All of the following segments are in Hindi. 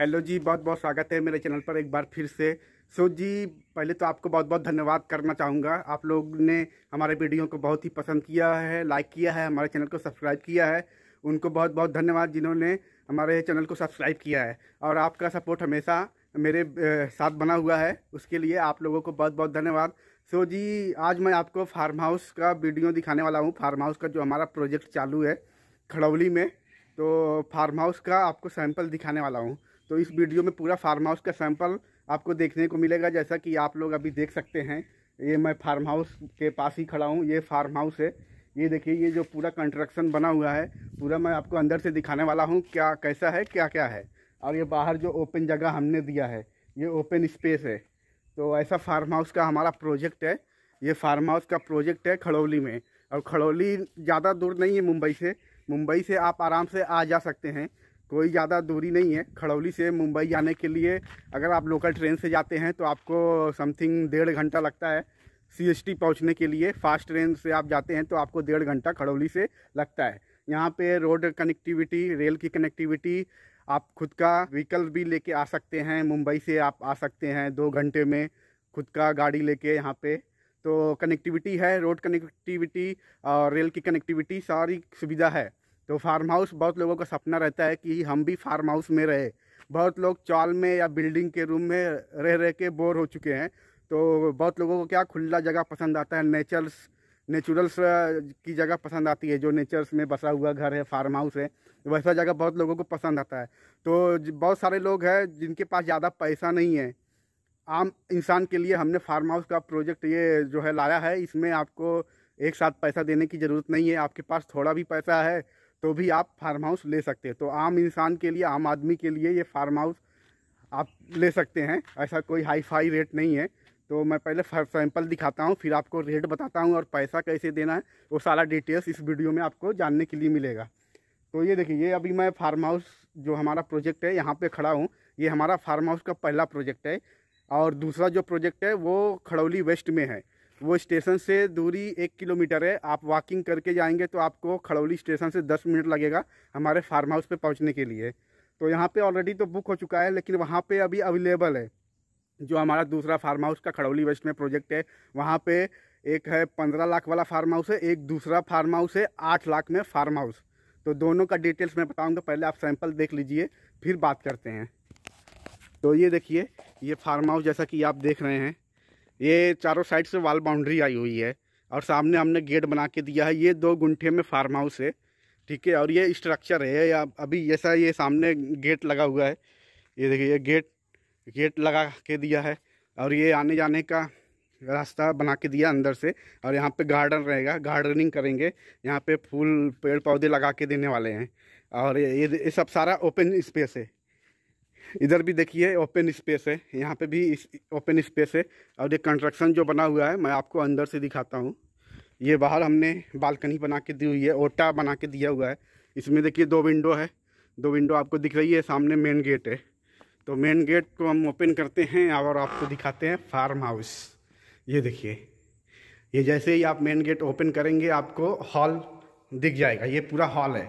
हेलो जी बहुत बहुत स्वागत है मेरे चैनल पर एक बार फिर से सो so जी पहले तो आपको बहुत बहुत धन्यवाद करना चाहूँगा आप लोग ने हमारे वीडियो को बहुत ही पसंद किया है लाइक किया है हमारे चैनल को सब्सक्राइब किया है उनको बहुत बहुत धन्यवाद जिन्होंने हमारे चैनल को सब्सक्राइब किया है और आपका सपोर्ट हमेशा मेरे साथ बना हुआ है उसके लिए आप लोगों को बहुत बहुत धन्यवाद सो so जी आज मैं आपको फार्म हाउस का वीडियो दिखाने वाला हूँ फार्म हाउस का जो हमारा प्रोजेक्ट चालू है खड़ौली में तो फार्म हाउस का आपको सैंपल दिखाने वाला हूँ तो इस वीडियो में पूरा फार्म हाउस का सैंपल आपको देखने को मिलेगा जैसा कि आप लोग अभी देख सकते हैं ये मैं फार्म हाउस के पास ही खड़ा हूँ ये फार्म हाउस है ये देखिए ये जो पूरा कंस्ट्रक्शन बना हुआ है पूरा मैं आपको अंदर से दिखाने वाला हूँ क्या कैसा है क्या क्या है और ये बाहर जो ओपन जगह हमने दिया है ये ओपन स्पेस है तो ऐसा फार्म हाउस का हमारा प्रोजेक्ट है ये फार्म हाउस का प्रोजेक्ट है खड़ौली में और खड़ौली ज़्यादा दूर नहीं है मुंबई से मुंबई से आप आराम से आ जा सकते हैं कोई ज़्यादा दूरी नहीं है खड़ौली से मुंबई जाने के लिए अगर आप लोकल ट्रेन से जाते हैं तो आपको समथिंग डेढ़ घंटा लगता है सी एस टी पहुँचने के लिए फास्ट ट्रेन से आप जाते हैं तो आपको डेढ़ घंटा खड़ौली से लगता है यहाँ पे रोड कनेक्टिविटी रेल की कनेक्टिविटी आप खुद का व्हीकल भी लेके आ सकते हैं मुंबई से आप आ सकते हैं दो घंटे में खुद का गाड़ी लेके यहाँ पे तो कनेक्टिविटी है रोड कनेक्टिविटी और रेल की कनेक्टिविटी सारी सुविधा है तो फार्म हाउस बहुत लोगों का सपना रहता है कि हम भी फार्म हाउस में रहे बहुत लोग चाल में या बिल्डिंग के रूम में रह रह के बोर हो चुके हैं तो बहुत लोगों को क्या खुला जगह पसंद आता है नेचर्स नेचुरल्स की जगह पसंद आती है जो नेचर्स में बसा हुआ घर है फार्म हाउस है वैसा जगह बहुत लोगों को पसंद आता है तो बहुत सारे लोग हैं जिनके पास ज़्यादा पैसा नहीं है आम इंसान के लिए हमने फार्म हाउस का प्रोजेक्ट ये जो है लाया है इसमें आपको एक साथ पैसा देने की ज़रूरत नहीं है आपके पास थोड़ा भी पैसा है तो भी आप फार्म हाउस ले सकते हैं तो आम इंसान के लिए आम आदमी के लिए ये फार्म हाउस आप ले सकते हैं ऐसा कोई हाई फाई रेट नहीं है तो मैं पहले सैंपल दिखाता हूँ फिर आपको रेट बताता हूँ और पैसा कैसे देना है वो सारा डिटेल्स इस वीडियो में आपको जानने के लिए मिलेगा तो ये देखिए ये अभी मैं फार्म हाउस जो हमारा प्रोजेक्ट है यहाँ पे खड़ा हूँ ये हमारा फार्म हाउस का पहला प्रोजेक्ट है और दूसरा जो प्रोजेक्ट है वो खड़ौली वेस्ट में है वो स्टेशन से दूरी एक किलोमीटर है आप वॉकिंग करके जाएंगे तो आपको खड़ौली स्टेशन से दस मिनट लगेगा हमारे फार्म हाउस पर पहुँचने के लिए तो यहाँ पे ऑलरेडी तो बुक हो चुका है लेकिन वहाँ पे अभी अवेलेबल है जो हमारा दूसरा फार्म हाउस का खड़ौली वेस्ट में प्रोजेक्ट है वहाँ पे एक है पंद्रह लाख वाला फार्म हाउस है एक दूसरा फार्म हाउस है आठ लाख में फार्म हाउस तो दोनों का डिटेल्स मैं बताऊँगा पहले आप सैंपल देख लीजिए फिर बात करते हैं तो ये देखिए ये फार्म हाउस जैसा कि आप देख रहे हैं ये चारों साइड से वाल बाउंड्री आई हुई है और सामने हमने गेट बना के दिया है ये दो गुंठे में फार्म हाउस है ठीक है और ये स्ट्रक्चर है या अभी ऐसा ये सामने गेट लगा हुआ है ये देखिए ये गेट गेट लगा के दिया है और ये आने जाने का रास्ता बना के दिया अंदर से और यहाँ पे गार्डन रहेगा गार्डनिंग करेंगे यहाँ पे फूल पेड़ पौधे लगा के देने वाले हैं और ये, ये सब सारा ओपन स्पेस है इधर भी देखिए ओपन स्पेस है यहाँ पे भी ओपन स्पेस है और ये कंस्ट्रक्शन जो बना हुआ है मैं आपको अंदर से दिखाता हूँ ये बाहर हमने बालकनी बना के दी हुई है ओटा बना के दिया हुआ है इसमें देखिए दो विंडो है दो विंडो आपको दिख रही है सामने मेन गेट है तो मेन गेट को हम ओपन करते हैं और आपको दिखाते हैं फार्म हाउस ये देखिए ये जैसे ही आप मेन गेट ओपन करेंगे आपको हॉल दिख जाएगा ये पूरा हॉल है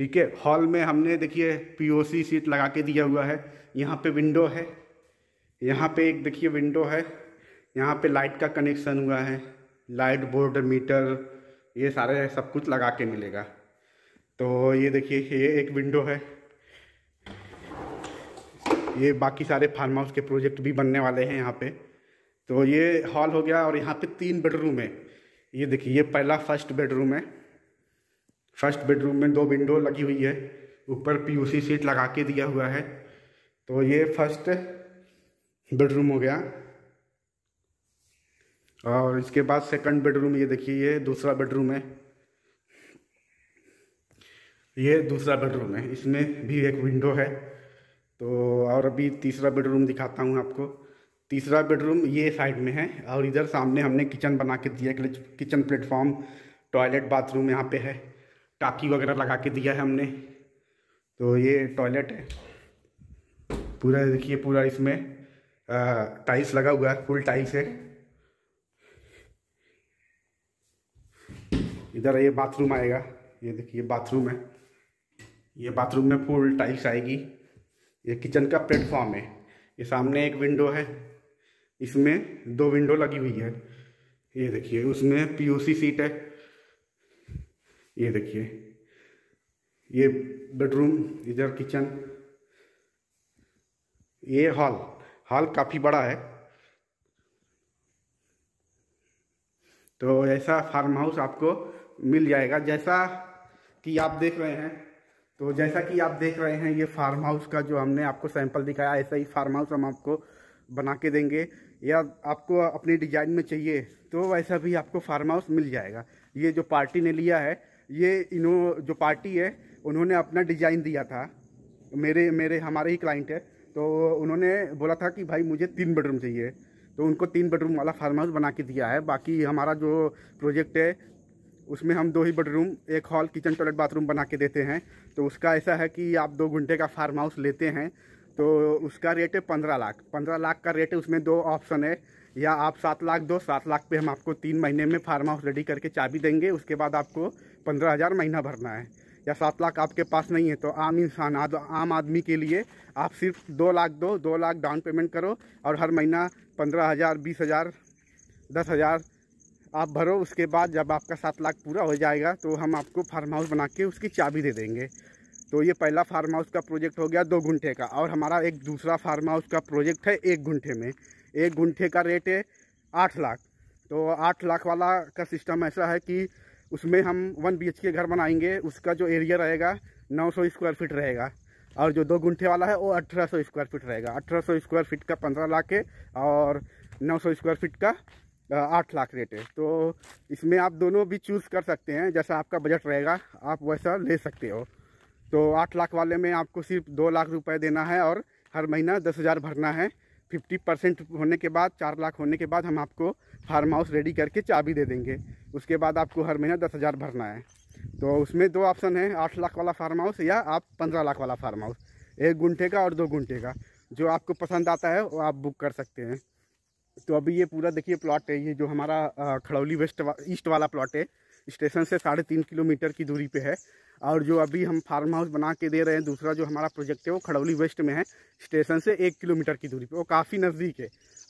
ठीक है हॉल में हमने देखिए पीओसी सीट लगा के दिया हुआ है यहाँ पे विंडो है यहाँ पे एक देखिए विंडो है यहाँ पे लाइट का कनेक्शन हुआ है लाइट बोर्ड मीटर ये सारे सब कुछ लगा के मिलेगा तो ये देखिए ये एक विंडो है ये बाकी सारे फार्म हाउस के प्रोजेक्ट भी बनने वाले हैं यहाँ पे तो ये हॉल हो गया और यहाँ पे तीन बेडरूम है ये देखिए ये पहला फर्स्ट बेडरूम है फर्स्ट बेडरूम में दो विंडो लगी हुई है ऊपर पीयूसी सीट लगा के दिया हुआ है तो ये फर्स्ट बेडरूम हो गया और इसके बाद सेकंड बेडरूम ये देखिए ये दूसरा बेडरूम है ये दूसरा बेडरूम है इसमें भी एक विंडो है तो और अभी तीसरा बेडरूम दिखाता हूँ आपको तीसरा बेडरूम ये साइड में है और इधर सामने हमने किचन बना के दिया किचन प्लेटफॉर्म टॉयलेट बाथरूम यहाँ पे है टाकी वगैरह लगा के दिया है हमने तो ये टॉयलेट है पूरा देखिए पूरा इसमें टाइल्स लगा हुआ है फुल टाइल्स है इधर ये बाथरूम आएगा ये देखिए बाथरूम है ये बाथरूम में फुल टाइल्स आएगी ये किचन का प्लेटफॉर्म है ये सामने एक विंडो है इसमें दो विंडो लगी हुई है ये देखिए उसमें पीओसी सीट है ये देखिए ये बेडरूम इधर किचन ये हॉल हॉल काफ़ी बड़ा है तो ऐसा फार्म हाउस आपको मिल जाएगा जैसा कि आप देख रहे हैं तो जैसा कि आप देख रहे हैं ये फार्म हाउस का जो हमने आपको सैंपल दिखाया ऐसा ही फार्म हाउस हम आपको बना के देंगे या आपको अपने डिजाइन में चाहिए तो वैसा भी आपको फार्म हाउस मिल जाएगा ये जो पार्टी ने लिया है ये इन्हों जो पार्टी है उन्होंने अपना डिजाइन दिया था मेरे मेरे हमारे ही क्लाइंट है तो उन्होंने बोला था कि भाई मुझे तीन बेडरूम चाहिए तो उनको तीन बेडरूम वाला फार्म हाउस बना के दिया है बाकी हमारा जो प्रोजेक्ट है उसमें हम दो ही बेडरूम एक हॉल किचन टॉयलेट बाथरूम बना के देते हैं तो उसका ऐसा है कि आप दो घंटे का फार्म हाउस लेते हैं तो उसका रेट है पंद्रह लाख पंद्रह लाख का रेट है उसमें दो ऑप्शन है या आप सात लाख दो सात लाख पे हम आपको तीन महीने में फार्म हाउस रेडी करके चाबी देंगे उसके बाद आपको पंद्रह हज़ार महीना भरना है या सात लाख आपके पास नहीं है तो आम इंसान आद, आम आदमी के लिए आप सिर्फ दो लाख दो दो लाख डाउन पेमेंट करो और हर महीना पंद्रह हज़ार बीस हज़ार दस हज़ार आप भरो उसके बाद जब आपका सात लाख पूरा हो जाएगा तो हम आपको फार्म हाउस बना के उसकी चाबी दे देंगे तो ये पहला फार्म हाउस का प्रोजेक्ट हो गया दो घंटे का और हमारा एक दूसरा फार्म हाउस का प्रोजेक्ट है एक घंटे में एक घंटे का रेट है आठ लाख तो आठ लाख वाला का सिस्टम ऐसा है कि उसमें हम वन बी के घर बनाएंगे उसका जो एरिया रहेगा 900 स्क्वायर फीट रहेगा और जो दो गुंठे वाला है वो 1800 स्क्वायर फीट रहेगा 1800 स्क्वायर फीट का 15 लाख है और 900 स्क्वायर फीट का आठ लाख रेट है तो इसमें आप दोनों भी चूज़ कर सकते हैं जैसा आपका बजट रहेगा आप वैसा ले सकते हो तो आठ लाख वाले में आपको सिर्फ दो लाख रुपए देना है और हर महीना दस हज़ार भरना है फिफ्टी परसेंट होने के बाद चार लाख होने के बाद हम आपको फार्म हाउस रेडी करके चाबी दे देंगे उसके बाद आपको हर महीना दस हज़ार भरना है तो उसमें दो ऑप्शन है आठ लाख वाला फार्म हाउस या आप पंद्रह लाख वाला फार्म हाउस एक घंटे का और दो घंटे का जो आपको पसंद आता है वो आप बुक कर सकते हैं तो अभी ये पूरा देखिए प्लॉट है ये जो हमारा खड़ौली वेस्ट वा, ईस्ट वाला प्लॉट है स्टेशन से साढ़े तीन किलोमीटर की दूरी पे है और जो अभी हम फार्म हाउस बना के दे रहे हैं दूसरा जो हमारा प्रोजेक्ट है वो खड़ौली वेस्ट में है स्टेशन से एक किलोमीटर की दूरी पे वो काफ़ी नज़दीक है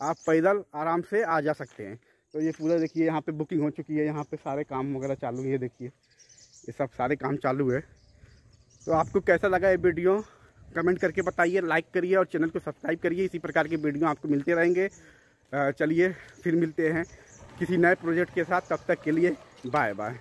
आप पैदल आराम से आ जा सकते हैं तो ये पूरा देखिए यहाँ पर बुकिंग हो चुकी है यहाँ पर सारे काम वगैरह चालू है देखिए ये सब सारे काम चालू है तो आपको कैसा लगा ये वीडियो कमेंट करके बताइए लाइक करिए और चैनल को सब्सक्राइब करिए इसी प्रकार के वीडियो आपको मिलते रहेंगे चलिए फिर मिलते हैं किसी नए प्रोजेक्ट के साथ तब तक के लिए 拜拜。